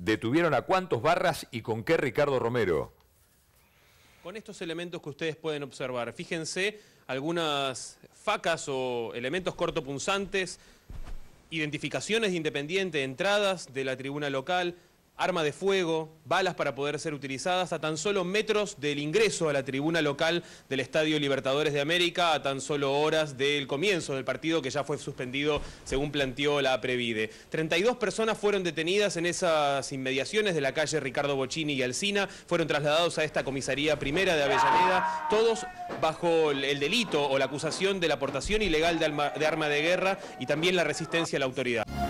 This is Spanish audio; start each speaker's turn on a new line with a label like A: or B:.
A: ¿Detuvieron a cuántos barras y con qué Ricardo Romero?
B: Con estos elementos que ustedes pueden observar, fíjense algunas facas o elementos cortopunzantes, identificaciones de independiente, entradas de la tribuna local, arma de fuego, balas para poder ser utilizadas a tan solo metros del ingreso a la tribuna local del Estadio Libertadores de América, a tan solo horas del comienzo del partido que ya fue suspendido según planteó la Previde. 32 personas fueron detenidas en esas inmediaciones de la calle Ricardo Bocini y Alcina, fueron trasladados a esta comisaría primera de Avellaneda, todos bajo el delito o la acusación de la aportación ilegal de arma de guerra y también la resistencia a la autoridad.